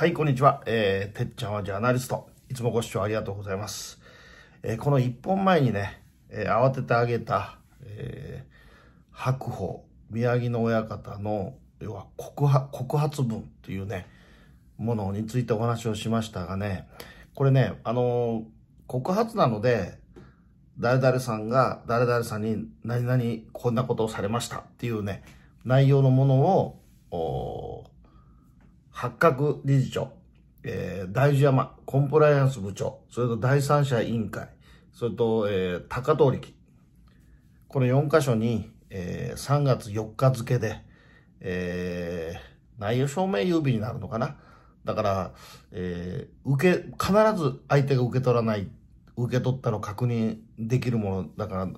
はい、こんにちは。えー、てっちゃんはジャーナリスト。いつもご視聴ありがとうございます。えー、この1本前にね、えー、慌ててあげた、えー、白鵬、宮城の親方の、要は告発文というね、ものについてお話をしましたがね、これね、あの告発なので、誰々さんが、誰々さんに何々こんなことをされましたっていうね、内容のものを、八角理事長、えー、大事山コンプライアンス部長、それと第三者委員会、それと、えー、高藤力。この4箇所に、えー、3月4日付で、えー、内容証明郵便になるのかな。だから、えー、受け、必ず相手が受け取らない、受け取ったの確認できるものだから、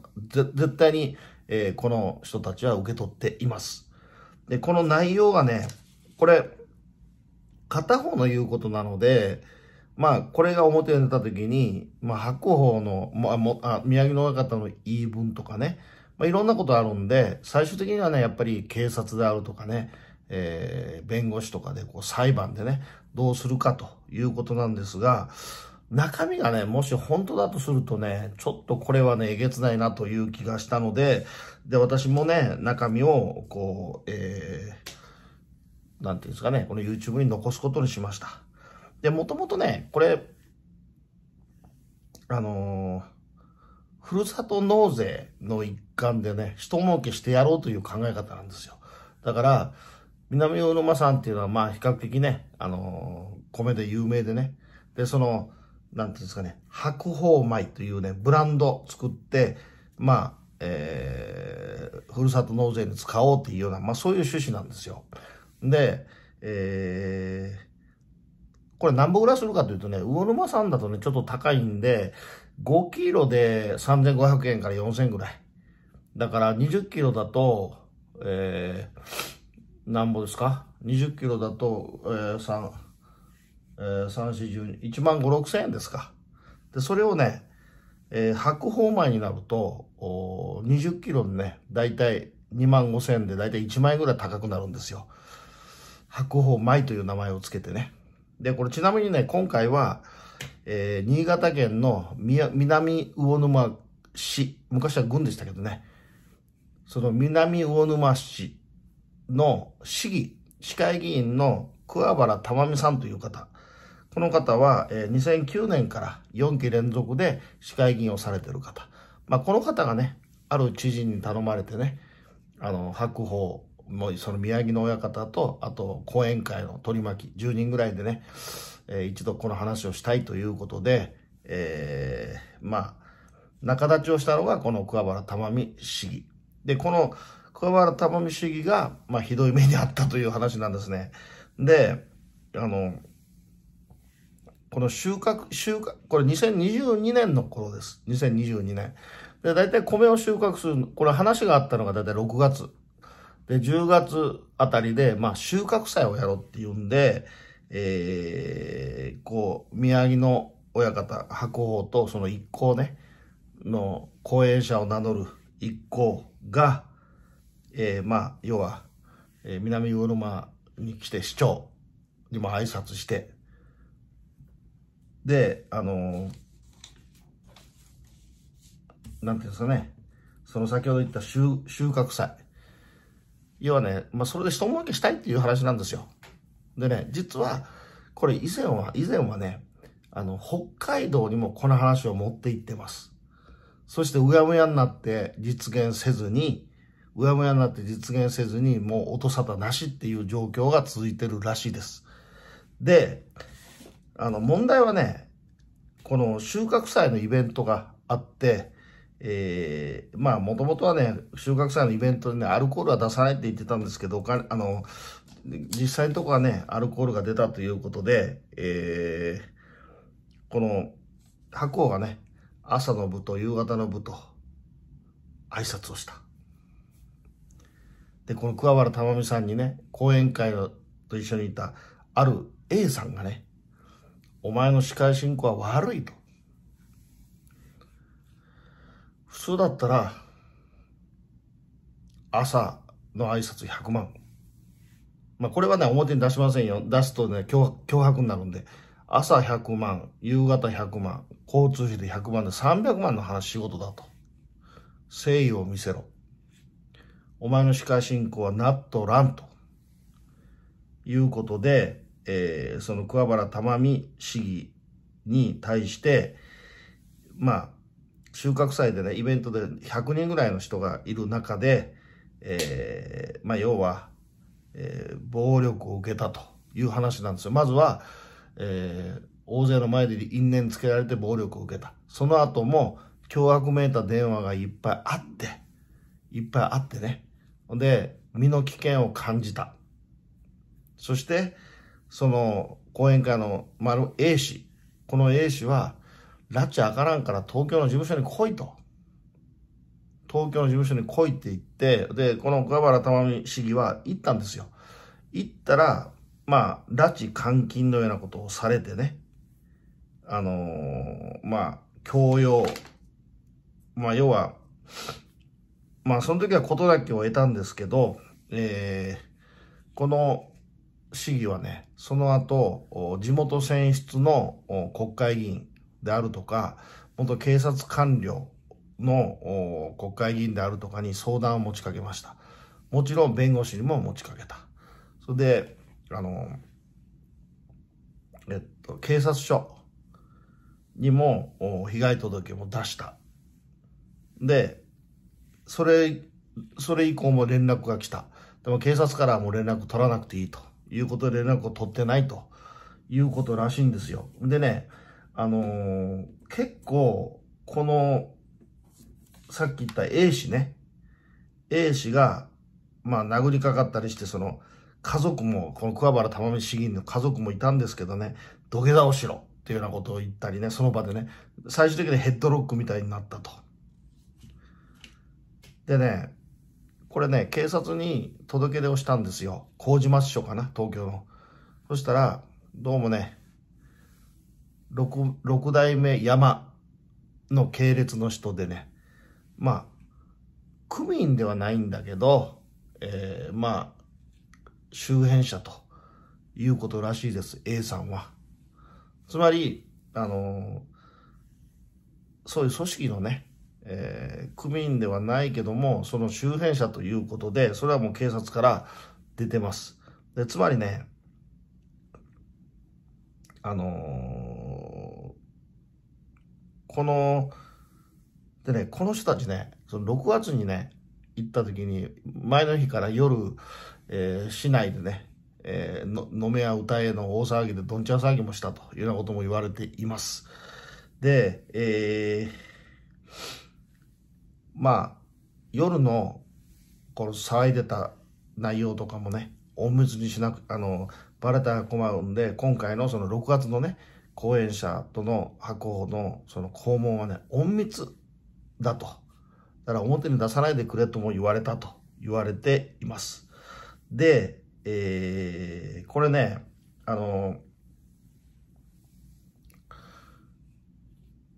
絶対に、えー、この人たちは受け取っています。で、この内容がね、これ、片方の言うことなので、まあ、これが表に出た時に、まあ、白鵬の、まあ、もあ宮城野方の言い分とかね、まあ、いろんなことあるんで、最終的にはね、やっぱり警察であるとかね、えー、弁護士とかでこう裁判でね、どうするかということなんですが、中身がね、もし本当だとするとね、ちょっとこれはね、えげつないなという気がしたので、で、私もね、中身を、こう、えー、なんていうんですかね、この YouTube に残すことにしました。で、もともとね、これ、あのー、ふるさと納税の一環でね、人儲けしてやろうという考え方なんですよ。だから、南魚沼さんっていうのは、まあ、比較的ね、あのー、米で有名でね、で、その、なんていうんですかね、白鳳米というね、ブランド作って、まあ、えー、ふるさと納税に使おうっていうような、まあそういう趣旨なんですよ。で、えー、これ何本ぐらいするかというとね、魚沼産だとね、ちょっと高いんで、5キロで3500円から4000円ぐらい。だから20キロだと、えー、何本ですか ?20 キロだと、えー、3、えー、3、4、12、1万5、6000円ですか。で、それをね、えー、白鵬米になると、お20キロでね、だいたい2万5千円でだいたい1万円ぐらい高くなるんですよ。白鵬舞という名前をつけてね。で、これちなみにね、今回は、えー、新潟県の南魚沼市、昔は郡でしたけどね、その南魚沼市の市議、市会議員の桑原珠美さんという方。この方は、えー、2009年から4期連続で市会議員をされてる方。まあ、この方がね、ある知人に頼まれてね、あの、白鵬もうその宮城の親方と、あと講演会の取り巻き、10人ぐらいでね、えー、一度この話をしたいということで、えー、まあ、仲立ちをしたのがこの桑原珠美市議。で、この桑原珠美市議が、まあ、ひどい目にあったという話なんですね。で、あの、この収穫、収穫、これ2022年の頃です。2022年。で、大体米を収穫する、これ話があったのが大体6月。で、10月あたりで、まあ、収穫祭をやろうっていうんで、えー、こう、宮城の親方、白鵬とその一行ね、の後援者を名乗る一行が、えー、まあ、要は、えー、南魚沼に来て市長にも挨拶して、で、あのー、なんていうんですかね、その先ほど言った収穫祭。要はね、まあ、それで人儲けしたいっていう話なんですよ。でね、実は、これ以前は、以前はね、あの、北海道にもこの話を持って行ってます。そして、うやむやになって実現せずに、うやむやになって実現せずに、もう音沙汰なしっていう状況が続いてるらしいです。で、あの、問題はね、この収穫祭のイベントがあって、えー、まあ、もともとはね、収穫祭のイベントでね、アルコールは出さないって言ってたんですけど、あの、実際のとこはね、アルコールが出たということで、えー、この、白鵬がね、朝の部と夕方の部と、挨拶をした。で、この桑原珠美さんにね、講演会のと一緒にいた、ある A さんがね、お前の司会進行は悪いと。普通だったら、朝の挨拶100万。まあ、これはね、表に出しませんよ。出すとね、脅迫になるんで。朝100万、夕方100万、交通費で100万で300万の話仕事だと。誠意を見せろ。お前の司会進行はなっとらんと。いうことで、えー、その桑原玉美市議に対して、まあ、収穫祭でね、イベントで100人ぐらいの人がいる中で、えー、まあ、要は、えー、暴力を受けたという話なんですよ。まずは、えー、大勢の前で因縁つけられて暴力を受けた。その後も、脅迫めいた電話がいっぱいあって、いっぱいあってね。で、身の危険を感じた。そして、その、講演会の丸 A 氏、この A 氏は、拉致あからんから東京の事務所に来いと。東京の事務所に来いって言って、で、この小原玉美市議は行ったんですよ。行ったら、まあ、拉致監禁のようなことをされてね、あのー、まあ、強要、まあ、要は、まあ、その時は事だけを得たんですけど、えー、この市議はね、その後、地元選出の国会議員、であるとか、元警察官僚の国会議員であるとかに相談を持ちかけました。もちろん弁護士にも持ちかけた。それで、あの、えっと、警察署にも被害届も出した。で、それ、それ以降も連絡が来た。でも警察からはもう連絡取らなくていいということで連絡を取ってないということらしいんですよ。でね、あのー、結構、この、さっき言った A 氏ね。A 氏が、まあ、殴りかかったりして、その、家族も、この桑原玉美市議員の家族もいたんですけどね、土下座をしろっていうようなことを言ったりね、その場でね、最終的にヘッドロックみたいになったと。でね、これね、警察に届け出をしたんですよ。麹町署かな、東京の。そしたら、どうもね、6, 6代目山の系列の人でね、まあ、区民ではないんだけど、えー、まあ、周辺者ということらしいです、A さんは。つまり、あのー、そういう組織のね、えー、組ではないけども、その周辺者ということで、それはもう警察から出てます。でつまりね、あのーこの、でね、この人たちね、その6月にね、行った時に、前の日から夜、えー、市内でね、えー、飲めや歌えの大騒ぎでどんちゃん騒ぎもしたというようなことも言われています。で、えー、まあ、夜のこの騒いでた内容とかもね、隠密にしなく、あの、バレたら困るんで、今回のその6月のね、後援者との箱のその肛門はね、隠密だと。だから表に出さないでくれとも言われたと言われています。で、えー、これね、あの、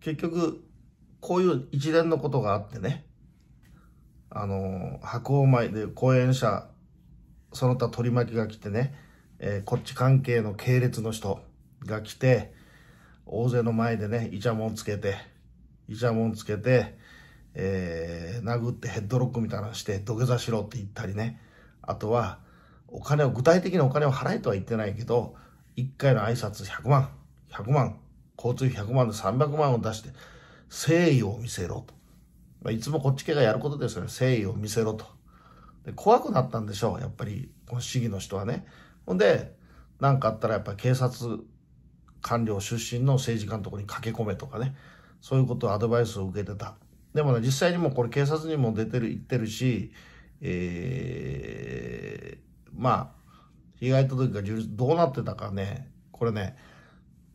結局、こういう一連のことがあってね、あの、白鵬前で後援者、その他取り巻きが来てね、えー、こっち関係の系列の人が来て、大勢の前でね、イチャモンつけて、イチャモンつけて、えー、殴ってヘッドロックみたいなのして土下座しろって言ったりね。あとは、お金を、具体的にお金を払えとは言ってないけど、一回の挨拶100万、100万、交通費100万で300万を出して、誠意を見せろと。まあ、いつもこっち系がやることですよね。誠意を見せろと。で怖くなったんでしょう、やっぱり、この市議の人はね。ほんで、何かあったらやっぱ警察官僚出身の政治家のところに駆け込めとかね、そういうことをアドバイスを受けてた。でもね、実際にもこれ警察にも出てる、行ってるし、えー、まあ、被害届がどうなってたかね、これね、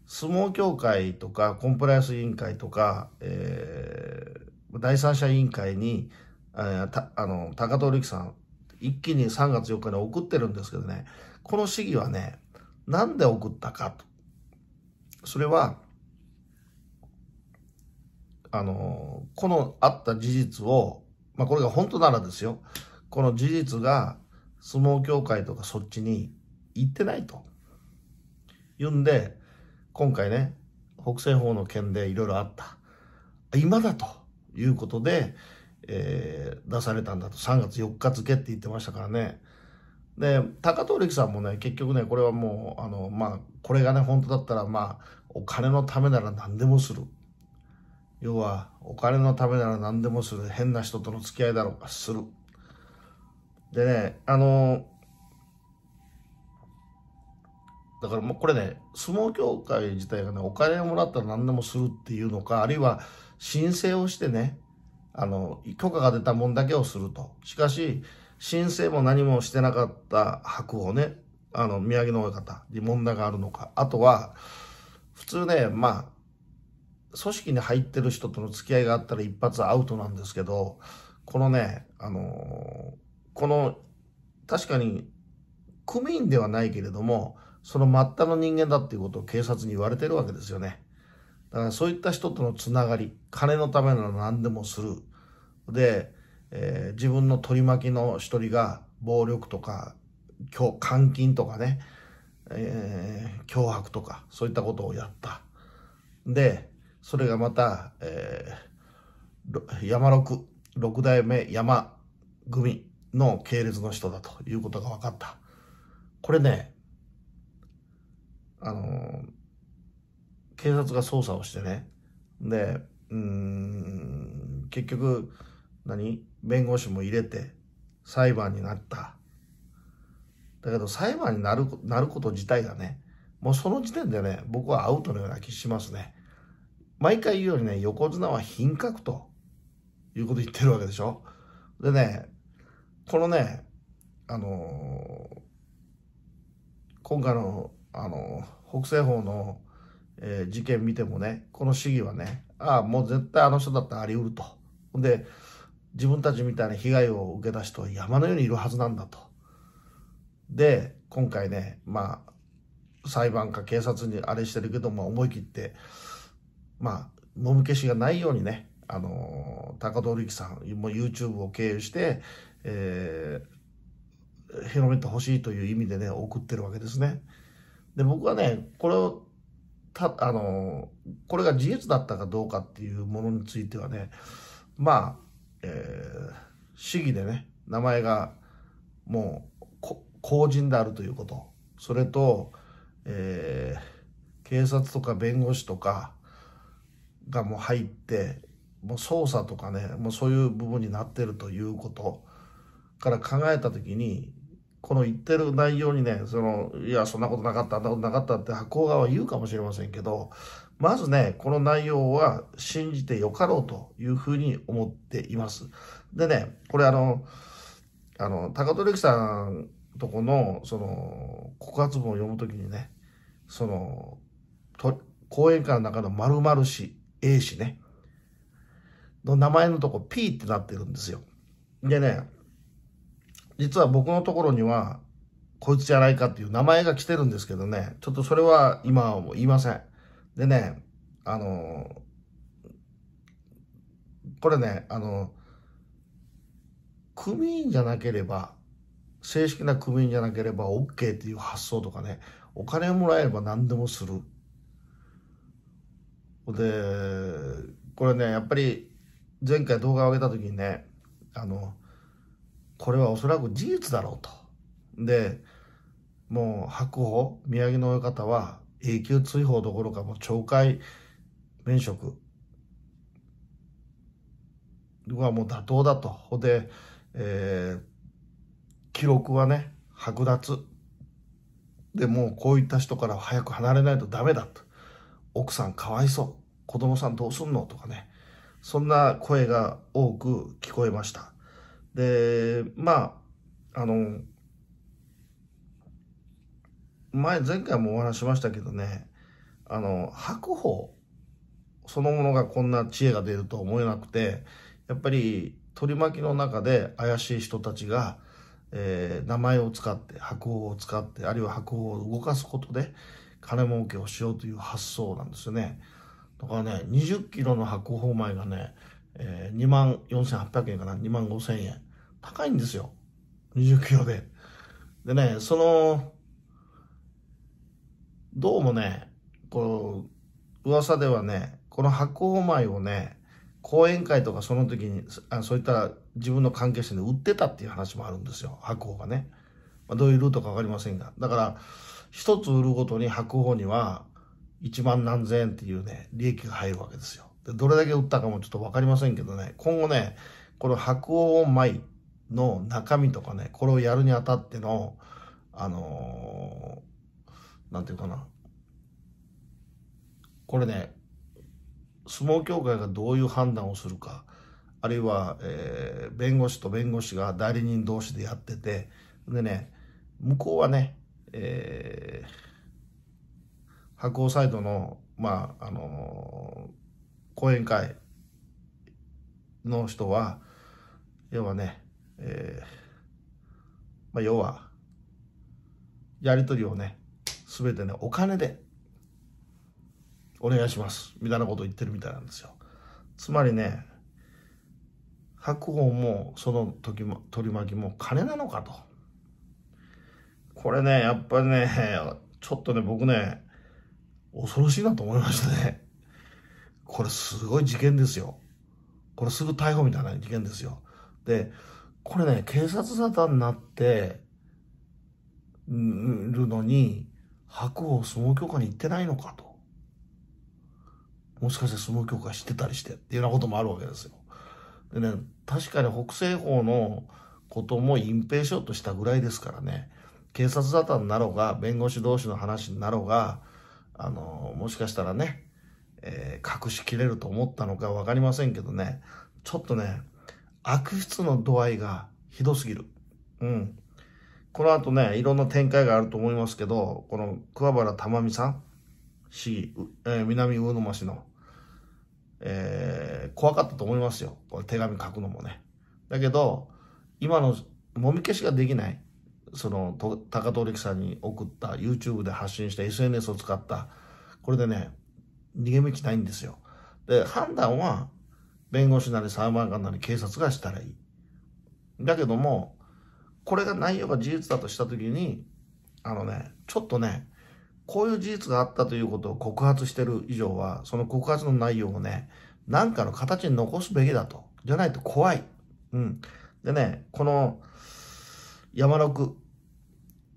相撲協会とかコンプライアンス委員会とか、えー、第三者委員会に、あの、高藤力さん、一気に3月4日に送ってるんですけどね、この市議はね、なんで送ったかと。それは、あの、このあった事実を、まあこれが本当ならですよ。この事実が相撲協会とかそっちに行ってないと。言うんで、今回ね、北青鵬の件でいろいろあった。今だということで、えー、出されたんだと。3月4日付って言ってましたからね。で高藤力さんもね結局ねこれはもうあのまあこれがね本当だったらまあお金のためなら何でもする要はお金のためなら何でもする変な人との付き合いだろうかするでねあのだからもうこれね相撲協会自体がねお金をもらったら何でもするっていうのかあるいは申請をしてねあの許可が出たもんだけをするとしかし申請も何もしてなかった白鵬ね、あの、宮城の親方に問題があるのか。あとは、普通ね、まあ、組織に入ってる人との付き合いがあったら一発アウトなんですけど、このね、あのー、この、確かに、組員ではないけれども、その末端の人間だっていうことを警察に言われてるわけですよね。だからそういった人とのつながり、金のためなら何でもする。で、えー、自分の取り巻きの一人が暴力とか、監禁とかね、えー、脅迫とか、そういったことをやった。で、それがまた、えー、山六、六代目山組の系列の人だということが分かった。これね、あの警察が捜査をしてね、で、うん、結局、何弁護士も入れて裁判になった。だけど裁判になるなること自体がね、もうその時点でね、僕はアウトのような気しますね。毎回言うようにね、横綱は品格ということ言ってるわけでしょ。でね、このね、あのー、今回の、あのー、北西方の、えー、事件見てもね、この市議はね、ああ、もう絶対あの人だったらありうると。で、自分たちみたいな被害を受けた人は山のようにいるはずなんだと。で、今回ね、まあ、裁判か警察にあれしてるけど、まあ、思い切って、まあ、もみ消しがないようにね、あのー、高戸力さんも YouTube を経由して、えー、広めてほしいという意味でね、送ってるわけですね。で、僕はね、これを、た、あのー、これが事実だったかどうかっていうものについてはね、まあ、えー、市議でね、名前がもう公人であるということ。それと、えー、警察とか弁護士とかがもう入って、もう捜査とかね、もうそういう部分になってるということから考えた時に、この言ってる内容にね、その、いや、そんなことなかった、あんなことなかったって、白甲川は言うかもしれませんけど、まずね、この内容は信じてよかろうというふうに思っています。でね、これあの、あの、高取さんとこの、その、告発文を読むときにね、その、と講演会の中の〇〇氏、A 氏ね、の名前のとこ P ってなってるんですよ。でね、実は僕のところには、こいつじゃないかっていう名前が来てるんですけどね、ちょっとそれは今はもう言いません。でね、あのこれね、あの組員じゃなければ、正式な組員じゃなければ OK っていう発想とかね、お金をもらえれば何でもする。で、これね、やっぱり前回動画を上げた時にね、あの、これはおそらく事実だろうと。で、もう白鵬、宮城の親方は永久追放どころかもう懲戒免職はもう妥当だと。ほで、えー、記録はね、剥奪。でもうこういった人から早く離れないとダメだと。奥さんかわいそう。子供さんどうすんのとかね。そんな声が多く聞こえました。で、まあ、あの、前、前回もお話しましたけどね、あの、白鵬そのものがこんな知恵が出るとは思えなくて、やっぱり取り巻きの中で怪しい人たちが、えー、名前を使って、白鵬を使って、あるいは白鵬を動かすことで、金儲けをしようという発想なんですよね。だからね、20キロの白鵬米がね、えー、2万4800円かな、2万5000円。高いんですよ。20キロで。でね、その、どうもね、こう、噂ではね、この発酵米をね、講演会とかその時にあ、そういった自分の関係者に売ってたっていう話もあるんですよ、発酵がね。まあ、どういうルートか分かりませんが。だから、一つ売るごとに発酵には、1万何千円っていうね、利益が入るわけですよ。でどれだけ売ったかもちょっと分かりませんけどね、今後ね、この白鸚米の中身とかね、これをやるにあたっての、あのなんていうかな。これね、相撲協会がどういう判断をするか、あるいは、えー、弁護士と弁護士が代理人同士でやってて、でね、向こうはね、えー、白鸚サイドの、まあ、あのー、講演会の人は、要はね、えー、まあ、要は、やり取りをね、全てねお金でお願いしますみたいなことを言ってるみたいなんですよつまりね白鵬もその時も取り巻きも金なのかとこれねやっぱりねちょっとね僕ね恐ろしいなと思いましたねこれすごい事件ですよこれすぐ逮捕みたいな事件ですよでこれね警察沙汰になってるのに白鵬相撲協会に行ってないのかと。もしかして相撲協会知ってたりしてっていうようなこともあるわけですよ。でね、確かに北西方のことも隠蔽しようとしたぐらいですからね、警察沙汰になろうが、弁護士同士の話になろうが、あの、もしかしたらね、えー、隠しきれると思ったのか分かりませんけどね、ちょっとね、悪質の度合いがひどすぎる。うん。この後ね、いろんな展開があると思いますけど、この桑原珠美さん、市、えー、南魚沼市の、えー、怖かったと思いますよ。これ手紙書くのもね。だけど、今のもみ消しができない、その、と高藤力さんに送った、YouTube で発信した SNS を使った、これでね、逃げ道ないんですよ。で、判断は、弁護士なり裁判官なり警察がしたらいい。だけども、これが内容が事実だとした時にあのねちょっとねこういう事実があったということを告発してる以上はその告発の内容をね何かの形に残すべきだとじゃないと怖い。うん、でねこの山六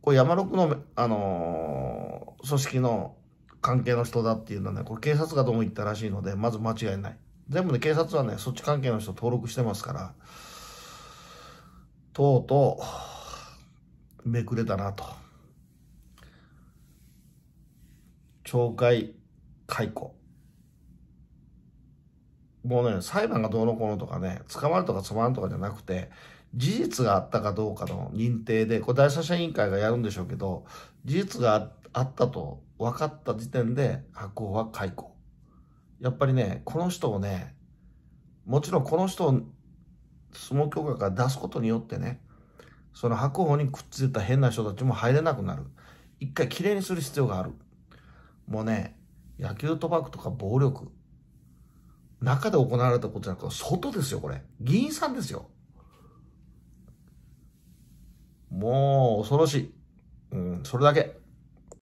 これ山六の、あのー、組織の関係の人だっていうのはねこれ警察がどうも言ったらしいのでまず間違いない。全部ね警察はねそっち関係の人登録してますから。とうとう、めくれたなと。懲戒解雇。もうね、裁判がどうのこうのとかね、捕まるとか捕まらんとかじゃなくて、事実があったかどうかの認定で、これ第三者委員会がやるんでしょうけど、事実があったと分かった時点で白鵬は解雇。やっぱりね、この人をね、もちろんこの人相撲協会が出すことによってね、その白鵬にくっついた変な人たちも入れなくなる。一回きれいにする必要がある。もうね、野球賭博とか暴力、中で行われたことじゃなくて、外ですよ、これ。議員さんですよ。もう恐ろしい。うん、それだけ。